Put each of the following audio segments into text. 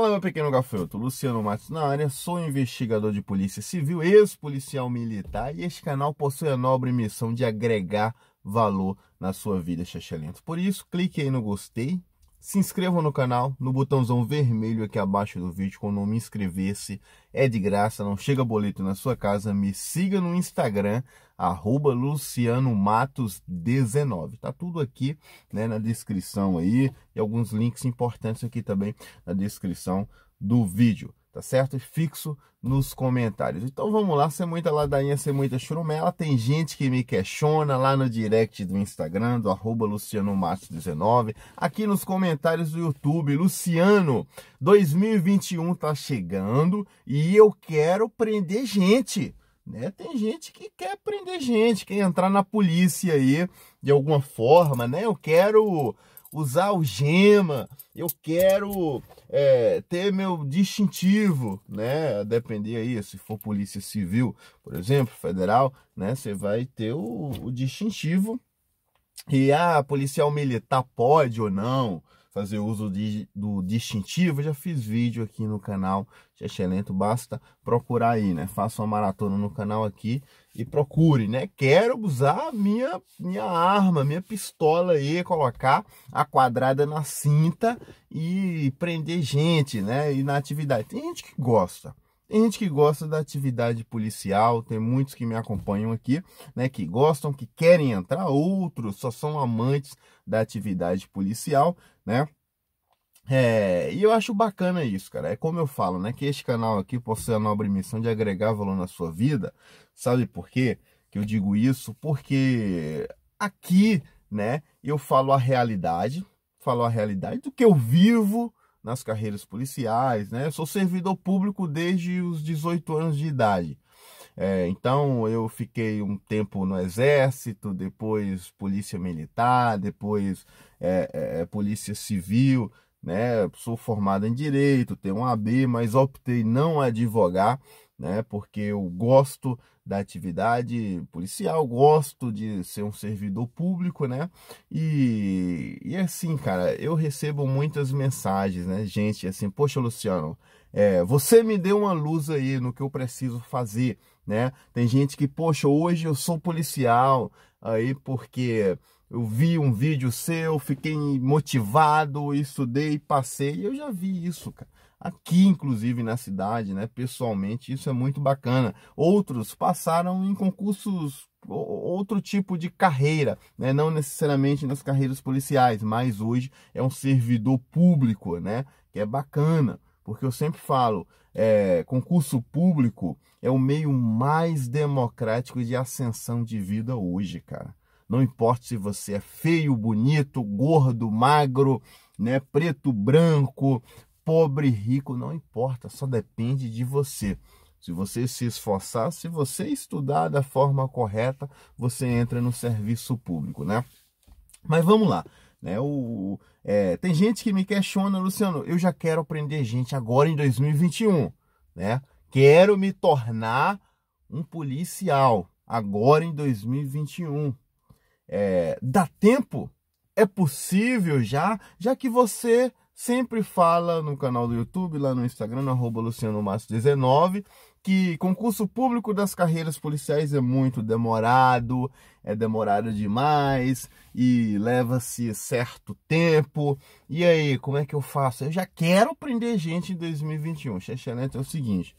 Olá, meu pequeno gafanhoto. Luciano Matos na área, sou investigador de polícia civil, ex-policial militar e este canal possui a nobre missão de agregar valor na sua vida, Xaxalento. Por isso, clique aí no gostei, se inscrevam no canal, no botãozão vermelho aqui abaixo do vídeo Quando não me inscrever-se. É de graça, não chega boleto na sua casa. Me siga no Instagram, arroba lucianomatos19. Tá tudo aqui né, na descrição aí e alguns links importantes aqui também na descrição do vídeo tá certo? Fixo nos comentários. Então vamos lá, sem muita ladainha, sem muita churumela. Tem gente que me questiona lá no direct do Instagram, do arroba lucianomatos19. Aqui nos comentários do YouTube, Luciano, 2021 tá chegando e eu quero prender gente. Né? Tem gente que quer prender gente, quer entrar na polícia aí de alguma forma, né? Eu quero usar o gema eu quero é, ter meu distintivo, né? Depender aí, se for polícia civil, por exemplo, federal, né? Você vai ter o, o distintivo e a ah, policial militar pode ou não, fazer uso de, do distintivo, já fiz vídeo aqui no canal de é Lento, basta procurar aí, né? Faça uma maratona no canal aqui e procure, né? Quero usar minha, minha arma, minha pistola aí, colocar a quadrada na cinta e prender gente, né? E na atividade. Tem gente que gosta. Tem gente que gosta da atividade policial, tem muitos que me acompanham aqui, né, que gostam, que querem entrar, outros só são amantes da atividade policial, né? É, e eu acho bacana isso, cara. É como eu falo, né? Que este canal aqui possui a nobre missão de agregar valor na sua vida. Sabe por quê que eu digo isso? Porque aqui, né, eu falo a realidade, falo a realidade do que eu vivo, nas carreiras policiais, né? Eu sou servidor público desde os 18 anos de idade. É, então eu fiquei um tempo no exército, depois polícia militar, depois é, é, é polícia civil, né? Sou formado em direito, tenho um AB, mas optei não advogar né? Porque eu gosto da atividade policial, gosto de ser um servidor público, né? E, e é assim, cara, eu recebo muitas mensagens, né? Gente, assim, poxa, Luciano, é, você me deu uma luz aí no que eu preciso fazer, né? Tem gente que, poxa, hoje eu sou policial, aí porque eu vi um vídeo seu, fiquei motivado, estudei, passei, eu já vi isso, cara aqui, inclusive na cidade, né? Pessoalmente, isso é muito bacana. Outros passaram em concursos outro tipo de carreira, né? não necessariamente nas carreiras policiais, mas hoje é um servidor público, né? Que é bacana, porque eu sempre falo, é, concurso público é o meio mais democrático de ascensão de vida hoje, cara. Não importa se você é feio, bonito, gordo, magro, né, preto, branco, pobre, rico, não importa, só depende de você. Se você se esforçar, se você estudar da forma correta, você entra no serviço público, né? Mas vamos lá. Né? O, é, tem gente que me questiona, Luciano, eu já quero aprender gente agora em 2021, né? Quero me tornar um policial agora em 2021. É, dá tempo? É possível já? Já que você sempre fala no canal do YouTube, lá no Instagram, arroba Luciano 19, que concurso público das carreiras policiais é muito demorado, é demorado demais e leva-se certo tempo. E aí, como é que eu faço? Eu já quero prender gente em 2021. Xexelento é o seguinte,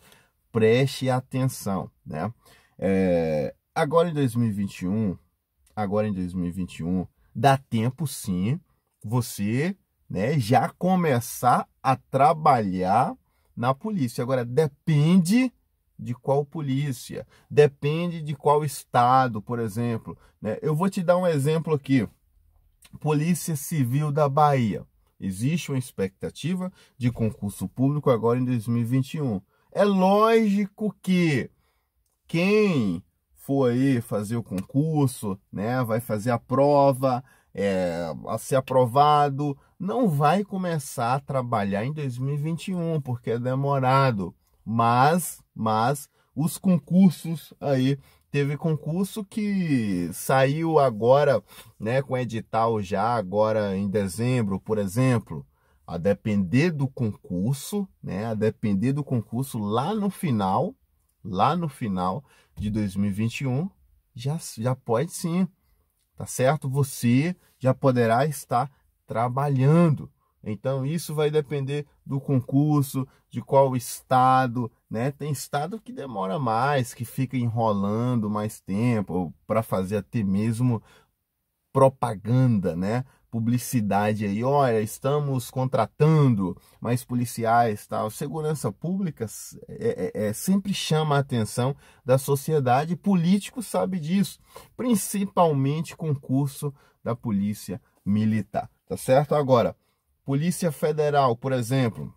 preste atenção, né? É, agora em 2021, agora em 2021, dá tempo sim você né, já começar a trabalhar na polícia. Agora, depende de qual polícia, depende de qual estado, por exemplo. Né? Eu vou te dar um exemplo aqui. Polícia Civil da Bahia. Existe uma expectativa de concurso público agora em 2021. É lógico que quem for aí fazer o concurso, né, vai fazer a prova, é, a ser aprovado, não vai começar a trabalhar em 2021, porque é demorado. Mas, mas os concursos aí teve concurso que saiu agora, né, com edital já agora em dezembro, por exemplo, a depender do concurso, né, a depender do concurso lá no final, lá no final de 2021, já já pode sim tá certo? Você já poderá estar trabalhando. Então isso vai depender do concurso, de qual estado, né? Tem estado que demora mais, que fica enrolando mais tempo para fazer até mesmo propaganda, né? publicidade aí, olha, estamos contratando mais policiais, tal. Segurança pública é, é, é, sempre chama a atenção da sociedade, político sabe disso, principalmente concurso da polícia militar, tá certo? Agora, polícia federal, por exemplo,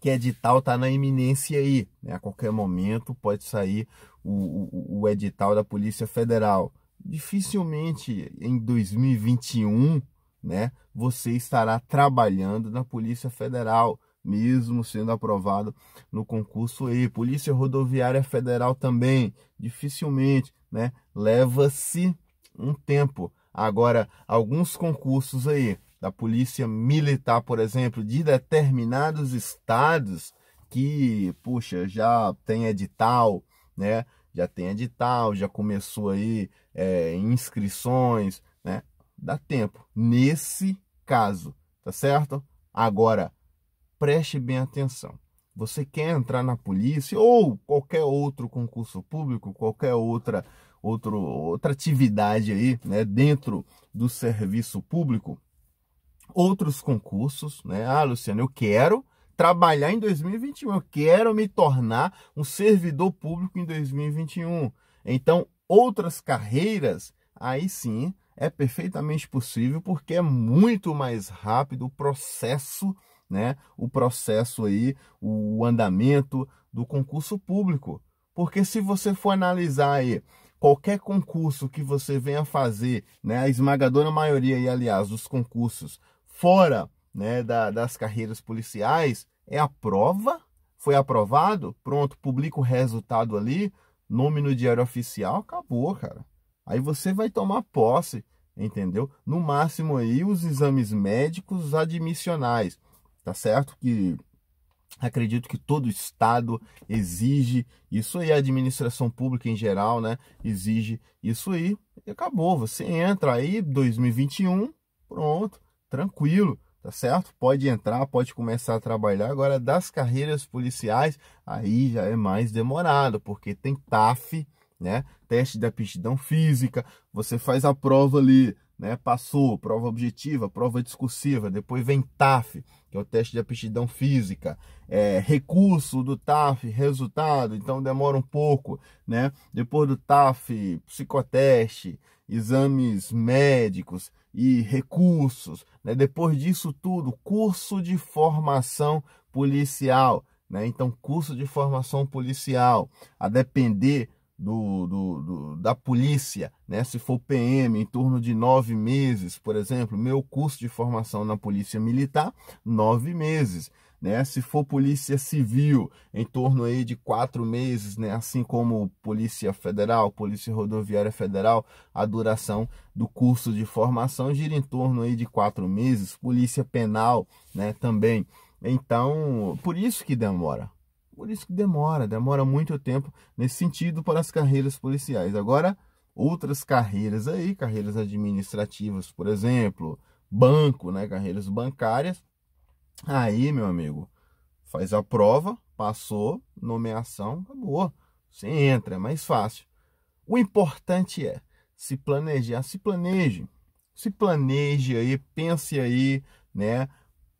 que é edital tá na iminência aí, né? A qualquer momento pode sair o, o, o edital da polícia federal. Dificilmente em 2021 né? Você estará trabalhando na Polícia Federal, mesmo sendo aprovado no concurso E. Polícia Rodoviária Federal também, dificilmente, né? Leva-se um tempo. Agora, alguns concursos aí da Polícia Militar, por exemplo, de determinados estados que, puxa, já tem edital, né? Já tem edital, já começou aí é, inscrições, né? dá tempo nesse caso, tá certo? Agora, preste bem atenção. Você quer entrar na polícia ou qualquer outro concurso público, qualquer outra outro, outra atividade aí, né, dentro do serviço público, outros concursos, né? Ah, Luciano, eu quero trabalhar em 2021, eu quero me tornar um servidor público em 2021. Então, outras carreiras, aí sim é perfeitamente possível porque é muito mais rápido o processo, né? O processo aí, o andamento do concurso público. Porque se você for analisar aí qualquer concurso que você venha fazer, né, a esmagadora maioria aí, aliás dos concursos fora, né, da, das carreiras policiais, é a prova, foi aprovado, pronto, publica o resultado ali, nome no diário oficial, acabou, cara. Aí você vai tomar posse, entendeu? No máximo aí os exames médicos admissionais, tá certo? Que acredito que todo estado exige isso aí, a administração pública em geral, né? Exige isso aí. E acabou, você entra aí 2021, pronto, tranquilo tá certo? Pode entrar, pode começar a trabalhar. Agora, das carreiras policiais, aí já é mais demorado, porque tem TAF, né? Teste de aptidão física, você faz a prova ali, né? Passou, prova objetiva, prova discursiva, depois vem TAF, que é o teste de aptidão física, é, recurso do TAF, resultado, então demora um pouco, né? Depois do TAF, psicoteste, exames médicos e recursos, né? Depois disso tudo, curso de formação policial, né? Então, curso de formação policial, a depender do, do, do, da polícia, né? se for PM, em torno de nove meses, por exemplo, meu curso de formação na polícia militar, nove meses. Né? Se for polícia civil, em torno aí de quatro meses, né? assim como polícia federal, polícia rodoviária federal, a duração do curso de formação gira em torno aí de quatro meses. Polícia penal, né? Também. Então, por isso que demora, por isso que demora, demora muito tempo nesse sentido para as carreiras policiais. Agora, outras carreiras aí, carreiras administrativas, por exemplo, banco, né, carreiras bancárias. Aí, meu amigo, faz a prova, passou, nomeação, acabou. Você entra, é mais fácil. O importante é se planejar, se planeje. Se planeje aí, pense aí, né?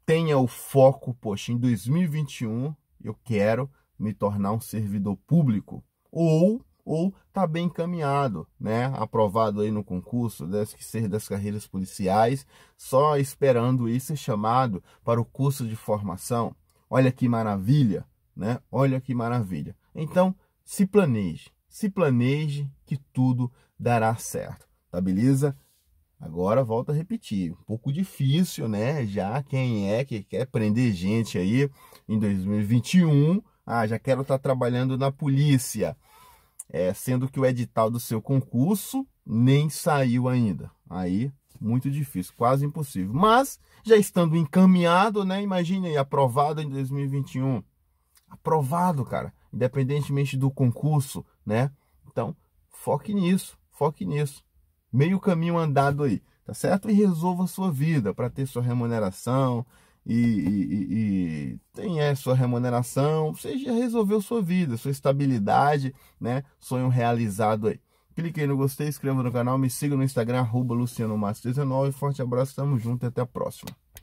Tenha o foco, poxa, em 2021 eu quero me tornar um servidor público. Ou ou está bem encaminhado, né? Aprovado aí no concurso deve né? que ser das carreiras policiais, só esperando isso ser chamado para o curso de formação. Olha que maravilha, né? Olha que maravilha. Então, se planeje, se planeje que tudo dará certo, tá beleza? Agora volta a repetir, um pouco difícil, né? Já quem é que quer prender gente aí em 2021, ah, já quero estar tá trabalhando na polícia, é, sendo que o edital do seu concurso nem saiu ainda. Aí, muito difícil, quase impossível. Mas, já estando encaminhado, né? Imagine aí, aprovado em 2021. Aprovado, cara, independentemente do concurso, né? Então, foque nisso, foque nisso. Meio caminho andado aí, tá certo? E resolva a sua vida para ter sua remuneração, e, e, e, sua remuneração, você já resolveu sua vida, sua estabilidade, né? Sonho realizado aí. Clique aí no gostei, inscreva no canal, me siga no Instagram, arroba 19 Forte abraço, tamo junto e até a próxima.